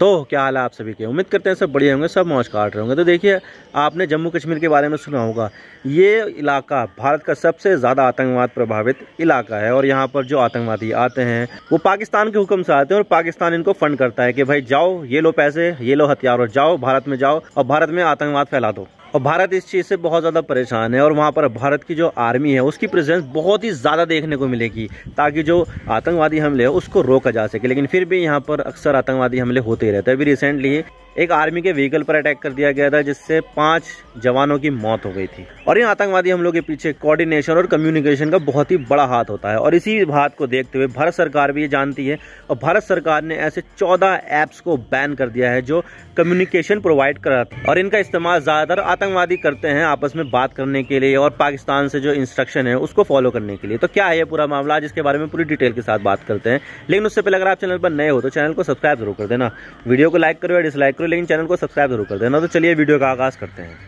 तो क्या हाल है आप सभी के उम्मीद करते हैं सब बढ़िया होंगे सब मौज काट रहे होंगे तो देखिए आपने जम्मू कश्मीर के बारे में सुना होगा ये इलाका भारत का सबसे ज़्यादा आतंकवाद प्रभावित इलाका है और यहाँ पर जो आतंकवादी आते हैं वो पाकिस्तान के हुक्म से आते हैं और पाकिस्तान इनको फंड करता है कि भाई जाओ ये लो पैसे ये लो हथियार और जाओ भारत में जाओ और भारत में आतंकवाद फैला दो और भारत इस चीज़ से बहुत ज़्यादा परेशान है और वहाँ पर भारत की जो आर्मी है उसकी प्रेजेंस बहुत ही ज़्यादा देखने को मिलेगी ताकि जो आतंकवादी हमले हैं उसको रोका जा सके लेकिन फिर भी यहाँ पर अक्सर आतंकवादी हमले होते ही रहते हैं अभी रिसेंटली एक आर्मी के व्हीकल पर अटैक कर दिया गया था जिससे पांच जवानों की मौत हो गई थी और इन आतंकवादी हमलों के पीछे कोऑर्डिनेशन और कम्युनिकेशन का बहुत ही बड़ा हाथ होता है और इसी बात को देखते हुए भारत सरकार भी ये जानती है और भारत सरकार ने ऐसे चौदह ऐप्स को बैन कर दिया है जो कम्युनिकेशन प्रोवाइड कराती है और इनका इस्तेमाल ज़्यादातर आतंकवादी करते हैं आपस में बात करने के लिए और पाकिस्तान से जो इंस्ट्रक्शन है उसको फॉलो करने के लिए तो क्या है ये पूरा मामला जिसके बारे में पूरी डिटेल के साथ बात करते हैं लेकिन उससे पहले अगर आप चैनल पर नए हो तो चैनल को सब्सक्राइब जरूर कर देना वीडियो को लाइक करो या डिसलाइक करो हो लेकिन चैनल को सब्सक्राइब जरूर कर देना तो चलिए वीडियो का आगाज़ करते हैं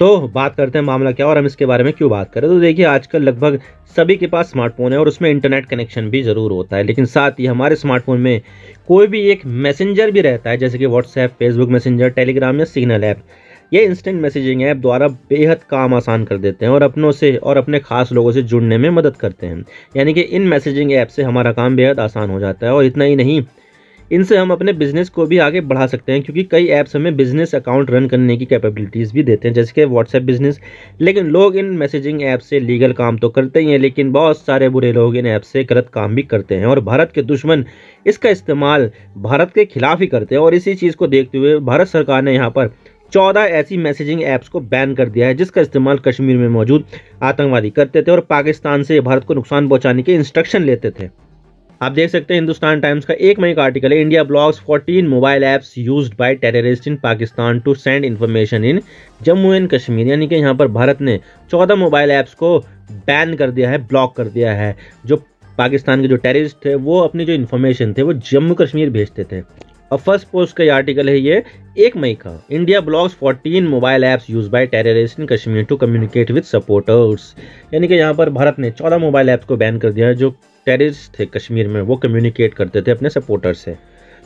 तो बात करते हैं मामला क्या और हम इसके बारे में क्यों बात करें तो देखिए आजकल लगभग सभी के पास स्मार्टफोन है और उसमें इंटरनेट कनेक्शन भी ज़रूर होता है लेकिन साथ ही हमारे स्मार्टफोन में कोई भी एक मैसेंजर भी रहता है जैसे कि व्हाट्सएप फेसबुक मैसेंजर टेलीग्राम या सिग्नल ऐप ये इंस्टेंट मैसेजिंग ऐप द्वारा बेहद काम आसान कर देते हैं और अपनों से और अपने खास लोगों से जुड़ने में मदद करते हैं यानी कि इन मैसेजिंग ऐप से हमारा काम बेहद आसान हो जाता है और इतना ही नहीं इनसे हम अपने बिजनेस को भी आगे बढ़ा सकते हैं क्योंकि कई ऐप्स हमें बिजनेस अकाउंट रन करने की कैपेबिलिटीज़ भी देते हैं जैसे कि व्हाट्सएप बिजनेस लेकिन लोग इन मैसेजिंग ऐप से लीगल काम तो करते ही हैं लेकिन बहुत सारे बुरे लोग इन ऐप से गलत काम भी करते हैं और भारत के दुश्मन इसका इस्तेमाल भारत के खिलाफ ही करते हैं और इसी चीज़ को देखते हुए भारत सरकार ने यहाँ पर चौदह ऐसी मैसेजिंग ऐप्स को बैन कर दिया है जिसका इस्तेमाल कश्मीर में मौजूद आतंकवादी करते थे और पाकिस्तान से भारत को नुकसान पहुंचाने के इंस्ट्रक्शन लेते थे आप देख सकते हैं हिंदुस्तान टाइम्स का एक मई का आर्टिकल है India blogs 14 mobile apps used by terrorist in Pakistan to send information in Jammu and Kashmir यानी कि यहाँ पर भारत ने 14 मोबाइल ऐप्स को बैन कर दिया है ब्लॉक कर दिया है जो पाकिस्तान के जो टेररिस्ट थे वो अपनी जो इन्फॉर्मेशन थे वो जम्मू कश्मीर भेजते थे और फर्स्ट पोस्ट का ये आर्टिकल है ये एक मई का India blogs 14 mobile apps use by terrorist in Kashmir to communicate with supporters यानी कि यहाँ पर भारत ने 14 मोबाइल ऐप्स को बैन कर दिया है जो टेररिस्ट थे कश्मीर में वो कम्युनिकेट करते थे अपने सपोर्टर्स से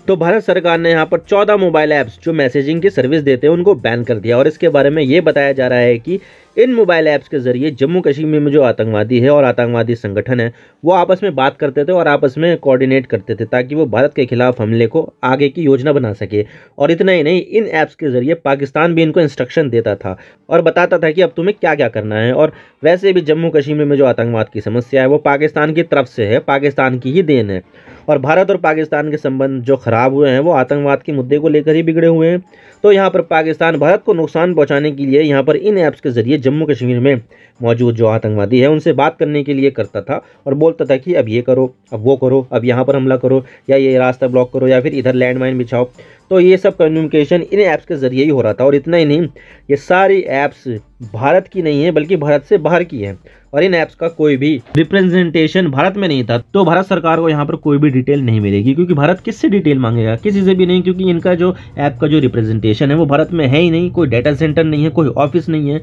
तो भारत सरकार ने यहाँ पर 14 मोबाइल ऐप्स जो मैसेजिंग की सर्विस देते हैं उनको बैन कर दिया और इसके बारे में ये बताया जा रहा है कि इन मोबाइल ऐप्स के जरिए जम्मू कश्मीर में जो आतंकवादी है और आतंकवादी संगठन है वो आपस में बात करते थे और आपस में कोऑर्डिनेट करते थे ताकि वो भारत के खिलाफ हमले को आगे की योजना बना सके और इतना ही नहीं इन ऐप्स के जरिए पाकिस्तान भी इनको इंस्ट्रक्शन देता था और बताता था कि अब तुम्हें क्या क्या करना है और वैसे भी जम्मू कश्मीर में जो आतंकवाद की समस्या है वो पाकिस्तान की तरफ से है पाकिस्तान की ही देन है और भारत और पाकिस्तान के संबंध जो ख़राब हुए हैं वो आतंकवाद के मुद्दे को लेकर ही बिगड़े हुए हैं तो यहाँ पर पाकिस्तान भारत को नुकसान पहुँचाने के लिए यहाँ पर इन ऐप्स के ज़रिए जम्मू कश्मीर में मौजूद जो आतंकवादी है उनसे बात करने के लिए करता था और बोलता था कि अब ये करो अब वो करो अब यहाँ पर हमला करो या ये रास्ता ब्लॉक करो या फिर इधर लैंड माइन बिछाओ तो ये सब कम्युनिकेशन इन ऐप्स के ज़रिए ही हो रहा था और इतना ही नहीं ये सारी ऐप्स भारत की नहीं है बल्कि भारत से बाहर की है और इन ऐप्स का कोई भी रिप्रेजेंटेशन भारत में नहीं था तो भारत सरकार को यहाँ पर कोई भी डिटेल नहीं मिलेगी क्योंकि भारत किससे डिटेल मांगेगा किसी से भी नहीं क्योंकि इनका जो ऐप का जो रिप्रेजेंटेशन है वो भारत में है ही नहीं कोई डाटा सेंटर नहीं है कोई ऑफिस नहीं है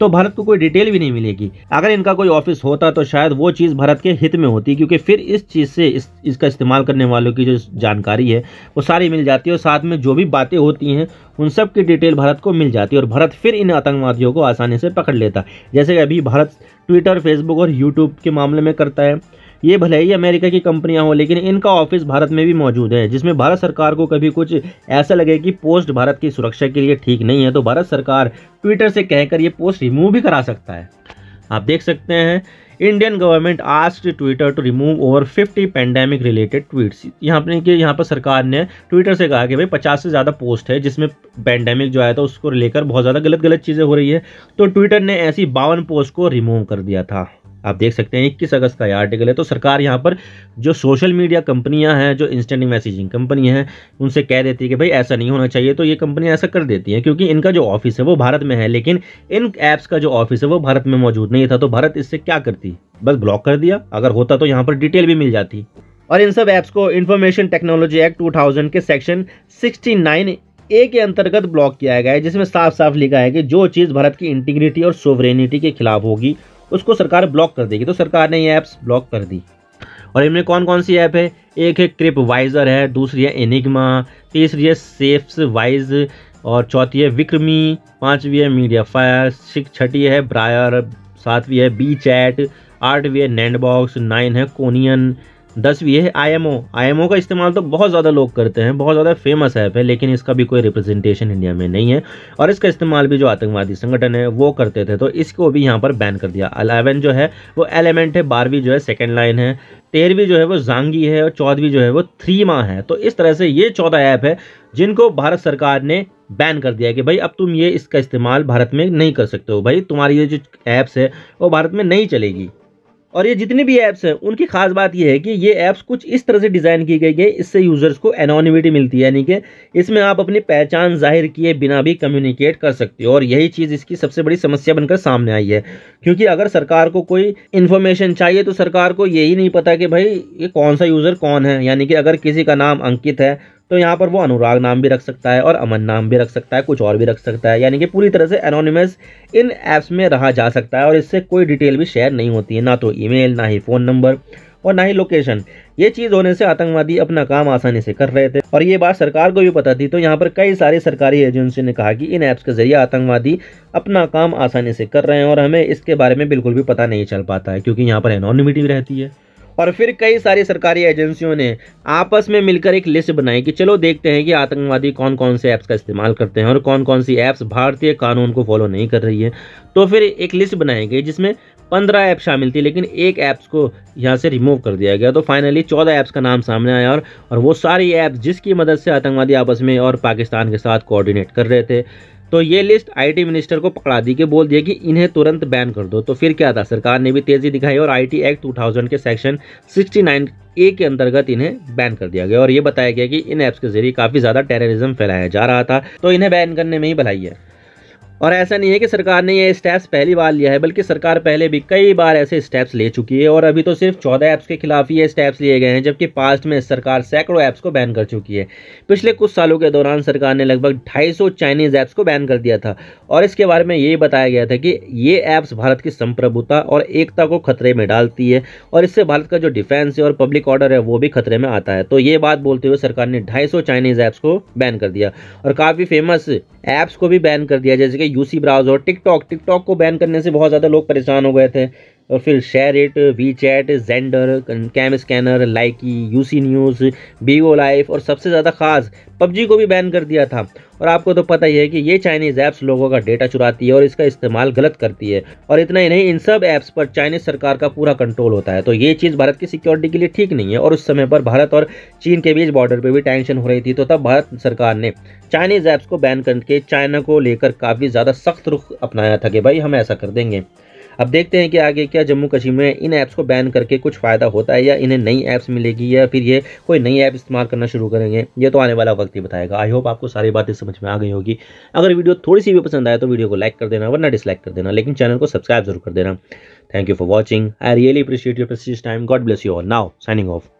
तो भारत को कोई डिटेल भी नहीं मिलेगी अगर इनका कोई ऑफिस होता तो शायद वो चीज़ भारत के हित में होती क्योंकि फिर इस चीज़ से इस, इसका इस्तेमाल करने वालों की जो जानकारी है वो सारी मिल जाती है और साथ में जो भी बातें होती हैं उन सब की डिटेल भारत को मिल जाती है और भारत फिर इन आतंकवादियों को आसानी से पकड़ लेता जैसे कि अभी भारत ट्विटर फेसबुक और यूट्यूब के मामले में करता है ये भले ही अमेरिका की कंपनियां हों लेकिन इनका ऑफिस भारत में भी मौजूद है जिसमें भारत सरकार को कभी कुछ ऐसा लगे कि पोस्ट भारत की सुरक्षा के लिए ठीक नहीं है तो भारत सरकार ट्विटर से कहकर ये पोस्ट रिमूव भी करा सकता है आप देख सकते हैं Indian government asked Twitter to remove over 50 pandemic related tweets यहाँ पर कि यहाँ पर सरकार ने ट्विटर से कहा कि भाई 50 से ज़्यादा पोस्ट है जिसमें पेंडेमिक जो आया था उसको लेकर बहुत ज़्यादा गलत गलत चीज़ें हो रही है तो ट्विटर ने ऐसी बावन पोस्ट को रिमूव कर दिया था आप देख सकते हैं इक्कीस अगस्त का ये आर्टिकल है तो सरकार यहाँ पर जो सोशल मीडिया कंपनियाँ हैं जो इंस्टेंट मैसेजिंग कंपनी हैं उनसे कह देती है कि भाई ऐसा नहीं होना चाहिए तो ये कंपनियाँ ऐसा कर देती हैं क्योंकि इनका जो ऑफिस है वो भारत में है लेकिन इन ऐप्स का जो ऑफिस है वो भारत में मौजूद नहीं था तो भारत इससे क्या करती बस ब्लॉक कर दिया अगर होता तो यहाँ पर डिटेल भी मिल जाती और इन सब ऐप्स को इन्फॉर्मेशन टेक्नोलॉजी एक्ट टू के सेक्शन सिक्सटी ए के अंतर्गत ब्लॉक किया गया है जिसमें साफ साफ लिखा है कि जो चीज़ भारत की इंटीग्रिटी और सोवरेनिटी के खिलाफ होगी उसको सरकार ब्लॉक कर देगी तो सरकार ने ये ऐप्स ब्लॉक कर दी और इनमें कौन कौन सी ऐप है एक है क्रिप वाइजर है दूसरी है एनिग्मा तीसरी है सेफ्स वाइज और चौथी है विक्रमी पांचवी है मीडिया फायर सिक्स छठी है ब्रायर सातवीं है बी चैट आठवीं है नैंडबॉक्स नाइन है कोनियन दस ये है I M O I M O का इस्तेमाल तो बहुत ज़्यादा लोग करते हैं बहुत ज़्यादा फेमस ऐप है लेकिन इसका भी कोई रिप्रेजेंटेशन इंडिया में नहीं है और इसका इस्तेमाल भी जो आतंकवादी संगठन है वो करते थे तो इसको भी यहाँ पर बैन कर दिया अलेवन जो है वो एलिमेंट है बारहवीं जो है सेकेंड लाइन है तेरहवीं जो है वो जांगी है और चौदहवीं जो है वो थ्री माह है तो इस तरह से ये चौदह ऐप है जिनको भारत सरकार ने बैन कर दिया कि भाई अब तुम ये इसका इस्तेमाल भारत में नहीं कर सकते हो भाई तुम्हारी ये जो ऐप्स है वो भारत में नहीं चलेगी और ये जितनी भी ऐप्स हैं उनकी खास बात ये है कि ये ऐप्स कुछ इस तरह से डिज़ाइन की गई है इससे यूज़र्स को एनोनिमिटी मिलती है यानी कि इसमें आप अपनी पहचान जाहिर किए बिना भी कम्युनिकेट कर सकते हो और यही चीज़ इसकी सबसे बड़ी समस्या बनकर सामने आई है क्योंकि अगर सरकार को कोई इन्फॉर्मेशन चाहिए तो सरकार को यही नहीं पता कि भाई ये कौन सा यूज़र कौन है यानी कि अगर किसी का नाम अंकित है तो यहाँ पर वो अनुराग नाम भी रख सकता है और अमन नाम भी रख सकता है कुछ और भी रख सकता है यानी कि पूरी तरह से एनोनिमस इन ऐप्स में रहा जा सकता है और इससे कोई डिटेल भी शेयर नहीं होती है ना तो ईमेल ना ही फ़ोन नंबर और ना ही लोकेशन ये चीज़ होने से आतंकवादी अपना काम आसानी से कर रहे थे और ये बात सरकार को भी पता थी तो यहाँ पर कई सारी सरकारी एजेंसी ने कहा कि इन ऐप्स के जरिए आतंकवादी अपना काम आसानी से कर रहे हैं और हमें इसके बारे में बिल्कुल भी पता नहीं चल पाता है क्योंकि यहाँ पर एनोनिमिटी रहती है और फिर कई सारी सरकारी एजेंसियों ने आपस में मिलकर एक लिस्ट बनाई कि चलो देखते हैं कि आतंकवादी कौन कौन से ऐप्स का इस्तेमाल करते हैं और कौन कौन सी ऐप्स भारतीय कानून को फॉलो नहीं कर रही है तो फिर एक लिस्ट बनाई गई जिसमें पंद्रह ऐप शामिल थी लेकिन एक ऐप्स को यहाँ से रिमूव कर दिया गया तो फाइनली चौदह ऐप्स का नाम सामने आया और, और वो सारी ऐप्स जिसकी मदद से आतंकवादी आपस में और पाकिस्तान के साथ कोऑर्डिनेट कर रहे थे तो ये लिस्ट आईटी मिनिस्टर को पकड़ा दी कि बोल दिया कि इन्हें तुरंत बैन कर दो तो फिर क्या था सरकार ने भी तेजी दिखाई और आईटी एक्ट 2000 के सेक्शन 69 ए के अंतर्गत इन्हें बैन कर दिया गया और ये बताया गया कि इन ऐप्स के जरिए काफ़ी ज़्यादा टेररिज्म फैलाया जा रहा था तो इन्हें बैन करने में ही भलाई है और ऐसा नहीं है कि सरकार ने ये स्टेप्स पहली बार लिया है बल्कि सरकार पहले भी कई बार ऐसे स्टेप्स ले चुकी है और अभी तो सिर्फ चौदह ऐप्स के खिलाफ ही ये स्टेप्स लिए गए हैं जबकि पास्ट में सरकार सैकड़ों ऐप्स को बैन कर चुकी है पिछले कुछ सालों के दौरान सरकार ने लगभग ढाई चाइनीज़ ऐप्स को बैन कर दिया था और इसके बारे में ये बताया गया था कि ये ऐप्स भारत की संप्रभुता और एकता को खतरे में डालती है और इससे भारत का जो डिफेंस है और पब्लिक ऑर्डर है वो भी खतरे में आता है तो ये बात बोलते हुए सरकार ने ढाई चाइनीज़ ऐप्स को बैन कर दिया और काफ़ी फेमस ऐप्स को भी बैन कर दिया जैसे कि यूसी ब्राउज़र टिकटॉक टिकटॉक को बैन करने से बहुत ज़्यादा लोग परेशान हो गए थे और फिर SHAREit WeChat Xender CamScanner Likee UC News Bigo Live और सबसे ज़्यादा ख़ास पबजी को भी बैन कर दिया था और आपको तो पता ही है कि ये चाइनीज़ ऐप्स लोगों का डेटा चुराती है और इसका इस्तेमाल गलत करती है और इतना ही नहीं इन सब ऐप्स पर चाइनीज़ सरकार का पूरा कंट्रोल होता है तो ये चीज़ भारत की सिक्योरिटी के लिए ठीक नहीं है और उस समय पर भारत और चीन के बीच बॉर्डर पर भी टेंशन हो रही थी तो तब भारत सरकार ने चाइनीज़ ऐप्स को बैन करके चाइना को लेकर काफ़ी ज़्यादा सख्त रुख अपनाया था कि भाई हम ऐसा कर देंगे अब देखते हैं कि आगे क्या जम्मू कश्मीर में इन ऐप्स को बैन करके कुछ फ़ायदा होता है या इन्हें नई ऐप्स मिलेगी या फिर ये कोई नई ऐप इस्तेमाल करना शुरू करेंगे ये तो आने वाला वक्त ही बताएगा आई होप आपको सारी बातें समझ में आ गई होगी अगर वीडियो थोड़ी सी भी पसंद आए तो वीडियो को लाइक कर देना वरना डिसलाइक कर देना लेकिन चैनल को सब्सक्राइब जरूर कर देना thank you for watching I really appreciate your precious time God bless you all now signing of